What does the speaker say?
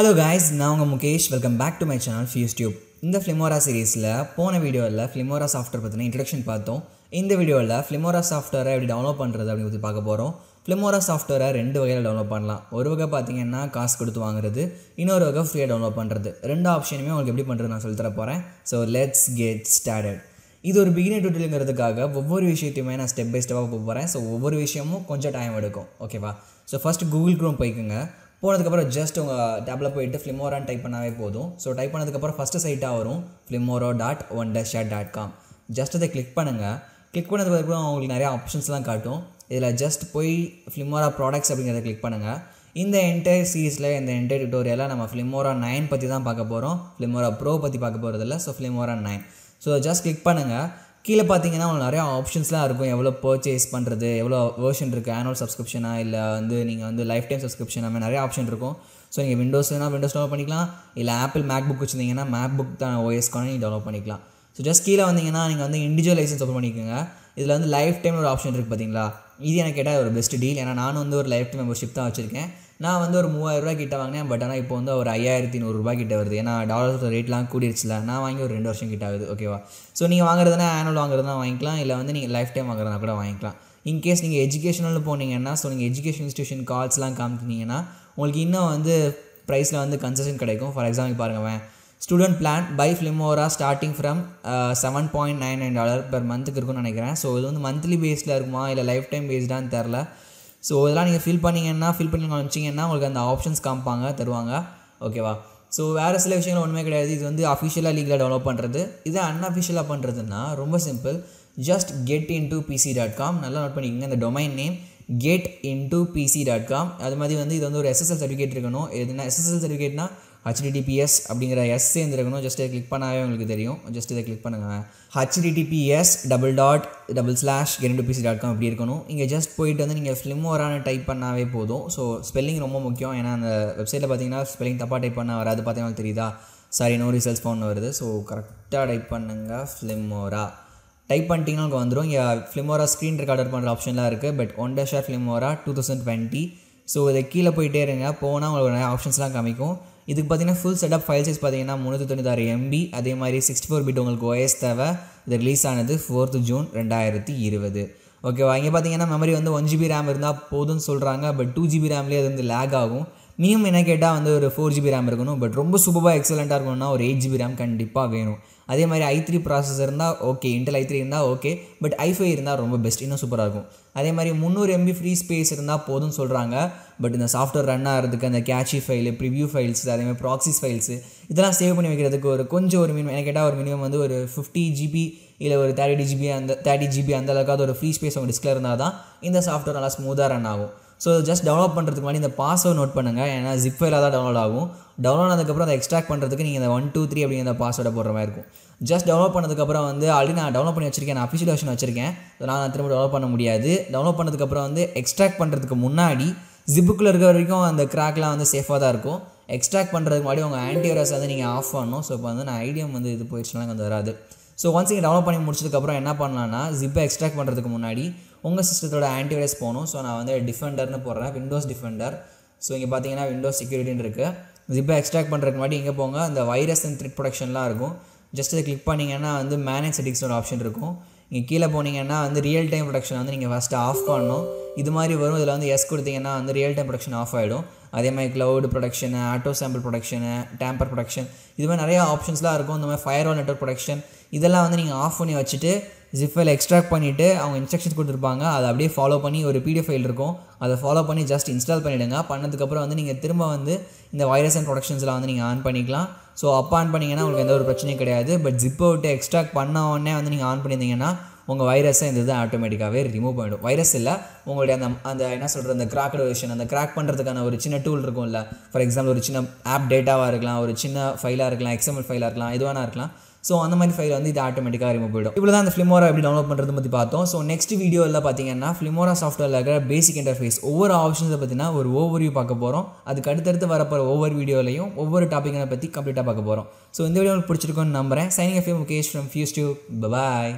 hello guys நான் உங்கள் Mukesh welcome back to my channel Fuse Tube இந்த ஃப்ளிமோரா சீரீஸில் போன வீடியோவில் ஃப்ளிமோரா சாஃப்ட்வேர் பற்றின இன்ட்ரடக்ஷன் பார்த்தோம் இந்த வீடியோவில் ஃப்ளிமோரா சாஃப்ட்வேரை எப்படி டவுன்லோட் பண்ணுறது அப்படின்னு பற்றி பார்க்க போகிறோம் ஃப்ளிமோரா சாஃப்ட்வேரை ரெண்டு வகையில் டவுன்லோட் பண்ணலாம் ஒரு வகை பார்த்தீங்கன்னா காசு கொடுத்து வாங்குறது இன்னொரு வகை ஃப்ரீயாக டவுன்லோட் பண்ணுறது ரெண்டு ஆப்ஷனுமே உங்களுக்கு எப்படி பண்ணுறது நான் சொல்லித்தர போகிறேன் ஸோ லெட்ஸ் கெட் ஸ்டார்டட் இது ஒரு பிகினர் டுட்டலுங்கிறதுக்காக ஒவ்வொரு விஷயத்தையுமே நான் ஸ்டெப் பை ஸ்டெப்பாக போகிறேன் ஸோ ஒவ்வொரு விஷயமும் கொஞ்சம் டைம் எடுக்கும் ஓகேவா ஸோ ஃபஸ்ட் கூகுள் க்ரோம் போய்க்குங்க போனதுக்கப்புறம் ஜஸ்ட் உங்கள் டேப்பில் போயிட்டு ஃப்ளிமோரான்னு டைப் பண்ணாவே போதும் ஸோ டைப் பண்ணதுக்கப்புறம் ஃபஸ்ட்டு சைட்டாக வரும் Filmora dot one dash dot com just அதை கிளிக் பண்ணுங்கள் கிளிக் பண்ணதுக்கப்புறம் அவங்களுக்கு நிறையா ஆப்ஷன்ஸ்லாம் காட்டும் இதில் ஜஸ்ட் போய் ஃப்ளிமோரா ப்ராடக்ட்ஸ் அப்படிங்கிறத கிளிக் பண்ணுங்கள் இந்த என்டையர் சீரீஸில் இந்த என்டையர் டியூட்டோரியலாக நம்ம ஃப்ளிமோரா நைன் பற்றி தான் பார்க்க போகிறோம் ஃப்ளிமோரா ப்ரோ பற்றி பார்க்க போகிறதில்ல so Filmora nine so just click பண்ணுங்கள் கீழே பார்த்தீங்கன்னா உங்களுக்கு நிறையா ஆப்ஷன்ஸ்லாம் இருக்கும் எவ்வளோ பர்ச்சேஸ் பண்ணுறது எவ்வளோ வேர்ஷன் இருக்குது ஆனுவல் சப்ஸ்கிரிப்ஷனாக இல்லை வந்து நீங்கள் வந்து லைஃப் டைம் சப்ஸ்கிரிப்ஷன் அந்த நிறையா ஆப்ஷன் இருக்கும் ஸோ நீங்கள் விண்டோஸ்னா விண்டோஸ் டெவலப் பண்ணிக்கலாம் இல்லை ஆப்பிள் மேக் புக் வச்சுருந்தீங்கன்னா மேக் புக் தான் ஓஎஸ்க்கான நீங்கள் டெவலப் பண்ணிக்கலாம் ஸோ ஜஸ்ட் கீழே வந்தீங்கன்னா நீங்கள் வந்து இண்டிஜுவல் லைசன்ஸ் ஓப்பன் பண்ணிக்கோங்க இதில் வந்து லைஃப் டைம் ஒரு ஆப்ஷன் இருக்குது பார்த்தீங்களா இது எனக்கு கேட்டால் ஒரு பெஸ்ட் டீல் ஏன்னா நான் வந்து ஒரு லைஃப் டைம் மெம்பர்ஷிப் தான் வச்சுருக்கேன் நான் வந்து ஒரு ரூபா கிட்ட வாங்கினேன் பட் ஆனால் இப்போ வந்து ஒரு ஐயாயிரத்தி நூறுரூபா கிட்ட வருது ஏன்னா டாலர் ரேட்லாம் கூடிருச்சுல நான் வாங்கி ஒரு ரெண்டு வருஷம் கிட்ட ஆகுது ஓகேவா ஸோ நீங்கள் வாங்குறதுனா ஆனுவல் வாங்குறதுனா வாங்கிக்கலாம் இல்லை வந்து நீங்கள் லைஃப் டைம் வாங்குறதுனா கூட வாங்கிக்கலாம் இன்கேஸ் நீங்கள் எஜுகேஷனல் போனீங்கன்னா ஸோ நீங்கள் எஜுகேஷன் இன்ஸ்டியூஷன் கால்ஸ்லாம் காமிச்சிங்கன்னா உங்களுக்கு இன்னும் வந்து ப்ரைஸில் வந்து கன்செஷன் கிடைக்கும் ஃபார் எக்ஸாம்பிள் பாருங்கள் student plan by Filmora starting from seven point nine nine dollar per மந்த்துக்கு இருக்கும்னு நினைக்கிறேன் ஸோ இது வந்து மந்த்லி பேஸில் இருக்குமா இல்லை லைஃப் டைம் பேஸ்டான்னு தெரில ஸோ இதெல்லாம் நீங்கள் ஃபில் பண்ணிங்கன்னா ஃபில் பண்ணி காமிச்சிங்கன்னா உங்களுக்கு அந்த ஆப்ஷன்ஸ் காமிப்பாங்க தருவாங்க ஓகேவா ஸோ வேறு சில விஷயங்கள் ஒன்றுமே கிடையாது இது வந்து அஃபிஷியலாக லீகலாக டெவலப் பண்ணுறது இது அன்அஃபிஷியலாக பண்ணுறதுன்னா ரொம்ப simple just get into PC dot com நல்லா நோட் பண்ணிக்கோங்க இந்த domain name get into PC dot com அது மாதிரி வந்து இது வந்து ஒரு எஸ்எஸ்எல் சர்டிஃபிகேட் இருக்கணும் எதுனா எஸ்எஸ்எல் சர்டிஃபிகேட்னா ஹச்டிடிபிஎஸ் அப்படிங்கிற எஸ் சேர்ந்துருக்கணும் ஜஸ்ட் இதை கிளிக் பண்ணாவே உங்களுக்கு தெரியும் ஜஸ்ட் இதை கிளிக் பண்ணுங்கள் HTTPS double dot double slash get into PC dot com இப்படி இருக்கணும் இங்கே ஜஸ்ட் போயிட்டு வந்து நீங்கள் ஃபிலிமோரான டைப் பண்ணாவே போதும் ஸோ ஸ்பெல்லிங் ரொம்ப முக்கியம் ஏன்னா அந்த வெப்சைட்டில் பார்த்தீங்கன்னா ஸ்பெல்லிங் தப்பாக டைப் பண்ண வராது பார்த்தீங்கன்னா தெரியுதா சாரி நோ ரிசல்ட்ஸ் ஃபோன் வருது ஸோ கரெக்டாக டைப் பண்ணுங்கள் ஃபிலிமோரா டைப் பண்ணிட்டீங்கன்னா உங்களுக்கு வந்துடும் இங்கே ஃபிலிமோரா ஸ்க்ரீன் ரெக்கார்டர் பண்ணுற ஆப்ஷன்லாம் இருக்குது பட் ஒன் டேஷார் Filmora two thousand twenty so இதை கீழே போயிட்டே இருங்க போனால் உங்களுக்கு நிறைய ஆப்ஷன்ஸ்லாம் காமிக்கும் இதுக்கு பார்த்தீங்கன்னா ஃபுல் செட் ஃபைல் சைஸ் பார்த்தீங்கன்னா முந்நூற்றி தொண்ணூத்தாறு எம்பி அதே மாதிரி சிக்ஸ்டி ஃபோர் பிட் உங்களுக்கு ஓஎஸ் தேவை இது ரிலீஸ் ஆனது ஃபோர்த்து ஜூன் ரெண்டாயிரத்தி இருபது ஓகேவா இங்கே பார்த்தீங்கன்னா மெமரி வந்து ஒன் ஜிபி ரேம் இருந்தால் போதும்னு சொல்கிறாங்க பட் டூ ஜிபி ரேம்லேயே அது வந்து லேக் ஆகும் மினிமம் என்ன கேட்டால் வந்து ஒரு ஃபோர் ஜிபி ரேம் இருக்கணும் பட் ரொம்ப சூப்பராக எக்ஸலண்ட்டாக இருக்கணும்னா ஒரு எயிட் ஜிபி ரேம் கண்டிப்பாக வேணும் அதே மாதிரி ஐ த்ரீ ப்ராசஸர் இருந்தால் ஓகே இன்டெல் ஐ த்ரீ இருந்தால் ஓகே பட் ஐஃபை இருந்தால் ரொம்ப பெஸ்ட் இன்னும் சூப்பராக இருக்கும் அதே மாதிரி முந்நூறு எம்பி ஃப்ரீ ஸ்பேஸ் இருந்தால் போதும்னு சொல்கிறாங்க பட் இந்த சாஃப்ட்வேர் ரன் ஆகிறதுக்கு அந்த கேட்சி ஃபைல் ப்ரிவியூ ஃபைல்ஸ் அதேமாதிரி ப்ராக்சிஸ் ஃபைல்ஸு இதெல்லாம் சேவ் பண்ணி வைக்கிறதுக்கு ஒரு கொஞ்சம் ஒரு மினிமம் எனக்கு கேட்டால் ஒரு மினிமம் வந்து ஒரு ஃபிஃப்டி ஜிபி இல்லை ஒரு தேர்ட்டி ஜிபி அந்த தேர்ட்டி ஜிபி அந்த அளவுக்காவது ஒரு ஃப்ரீ ஸ்பேஸ் அவங்க டிஸ்கில் இருந்தால் தான் இந்த சாஃப்ட்வேர் நல்லா ஸ்மூத்தாக ரன் ஆகும் ஸோ ஜஸ்ட் டவுன்லோட் பண்ணுறதுக்கு முன்னாடி இந்த பாஸ்வேர்ட் நோட் பண்ணுங்கள் ஏன்னா ஜிப் ஃபைலாக தான் டவுன்லோட் ஆகும் டவுன்லோட் ஆனதுக்கப்புறம் அதை எக்ஸ்ட்ராக்ட் பண்ணுறதுக்கு நீங்கள் இந்த ஒன் டூ த்ரீ அப்படிங்கிற பாஸ்வேர்டை போடுற மாதிரி இருக்கும் ஜஸ்ட் டவுன்லோட் பண்ணதுக்கப்புறம் வந்து ஆல்ரெடி நான் டவுன்லோட் பண்ணி வச்சிருக்கேன் நான் அஃபிஷியல் வருஷன் வச்சிருக்கேன் நான் திரும்ப டவுன்லோட் பண்ண முடியாது டவுன்லோட் பண்ணதுக்கப்புறம் வந்து எக்ஸ்ட்ராக்ட் பண்ணுறதுக்கு முன்னாடி ஜிப்புக்குள்ளே இருக்கிற வரைக்கும் அந்த கிராக்லாம் வந்து சேஃபாக தான் இருக்கும் எக்ஸ்ட்ராக்ட் பண்ணுறதுக்கு முன்னாடி உங்கள் ஆன்டிவைரஸ் வந்து நீங்கள் ஆஃப் பண்ணணும் ஸோ இப்போ வந்து நான் ஐடியம் வந்து இது போயிடுச்சுனா கொஞ்சம் வராது ஸோ ஒன்ஸ் நீங்கள் டவுன்லோட் பண்ணி முடிச்சதுக்கப்புறம் என்ன பண்ணலான்னா ஜிப்பை எக்ஸ்ட்ராக்ட் பண்ணுறதுக்கு முன்னாடி உங்கள் சிஸ்டத்தோட ஆன்டிவைரஸ் போகணும் ஸோ நான் வந்து டிஃபெண்டர்னு போடுறேன் விண்டோஸ் டிஃபெண்டர் ஸோ இங்கே பார்த்தீங்கன்னா விண்டோஸ் செக்யூரிட்டின்னு இருக்குது ஜிப்பை எக்ஸ்ட்ராக்ட் பண்ணுறதுக்கு முன்னாடி இங்கே போங்க அந்த வைரஸ் அண்ட் த்ரிட் ப்ரொடக்ஷன்லாம் இருக்கும் ஜஸ்ட் இதை கிளிக் பண்ணிங்கன்னா வந்து மேனேஜ் செட்டிங்ஸ் ஒரு ஆப்ஷன் இருக்கும் இங்கே கீழே போனீங்கன்னா வந்து ரியல் டைம் ப்ரொடக்ஷன் வந்து நீங்கள் ஃபஸ்ட்டு ஆஃப் பண்ணணும் இது மாதிரி வரும் இதில் வந்து எஸ் கொடுத்தீங்கன்னா வந்து ரியல் டைம் ப்ரொடக்ஷன் ஆஃப் ஆகிடும் அதே மாதிரி cloud protection auto sample protection tamper protection இது மாதிரி நிறையா ஆப்ஷன்ஸ்லாம் இருக்கும் இந்த மாதிரி ஃபயர் வால் நெட்ஒர்க் ப்ரொடக்ஷன் இதெல்லாம் வந்து நீங்கள் ஆஃப் பண்ணி வச்சுட்டு ஜிப் எக்ஸ்ட்ராக்ட் பண்ணிவிட்டு அவங்க இன்ஸ்ட்ரக்ஷன்ஸ் கொடுத்துருப்பாங்க அதை அப்படியே ஃபாலோ பண்ணி ஒரு பிடிஎஃப் ஃபைல் இருக்கும் அதை ஃபாலோ பண்ணி ஜஸ்ட் இன்ஸ்டால் பண்ணிவிடுங்க பண்ணதுக்கப்புறம் வந்து நீங்கள் திரும்ப வந்து இந்த வைரஸ் அண்ட் ப்ரொடக்ஷன்ஸில் வந்து நீங்கள் ஆன் பண்ணிக்கலாம் ஸோ அப்போ ஆன் பண்ணிங்கன்னா உங்களுக்கு எந்த ஒரு பிரச்சனையும் கிடையாது பட் ஜிப்பை விட்டு எக்ஸ்ட்ராக்ட் பண்ண உடனே வந்து நீங்கள் ஆன் பண்ணியிருந்தீங்கன்னா உங்கள் வைரஸை இந்த இது ஆட்டோமேட்டிக்காகவே ரிமூவ் பண்ணிடும் வைரஸ் இல்லை உங்களுடைய அந்த அந்த என்ன சொல்கிறது அந்த கிராக்கட் விஷன் அந்த கிராக் பண்ணுறதுக்கான ஒரு சின்ன டூல் இருக்கும்ல ஃபார் எக்ஸாம்பிள் ஒரு சின்ன ஆப் டேட்டாவாக இருக்கலாம் ஒரு சின்ன ஃபைலாக இருக்கலாம் எக்ஸ்எம்எல் ஃபைலாக இருக்கலாம் எதுவானா இருக்கலாம் ஸோ அந்த மாதிரி ஃபைல் வந்து இது ஆட்டோமேட்டிக்காக ரிமூவ் போயிடும் இவ்வளோ தான் அந்த ஃபிலிமோரா எப்படி டவுன்லோட் பண்ணுறது பற்றி பார்த்தோம் ஸோ நெக்ஸ்ட் வீடியோவில் பார்த்தீங்கன்னா ஃபிலிமோரா சாஃப்ட்வேரில் இருக்கிற பேசிக் இன்டர்ஃபேஸ் ஒவ்வொரு ஆப்ஷன்ஸை பற்றினா ஒரு ஓவர் வியூ பார்க்க போகிறோம் அதுக்கு அடுத்தடுத்து வரப்போகிற ஒவ்வொரு வீடியோலையும் ஒவ்வொரு டாப்பிக்கை பற்றி கம்ப்ளீட்டாக பார்க்க போகிறோம் ஸோ இந்த வீடியோ உங்களுக்கு பிடிச்சிருக்கோன்னு நம்புகிறேன் signing FM Mukesh from Fuse Tube bye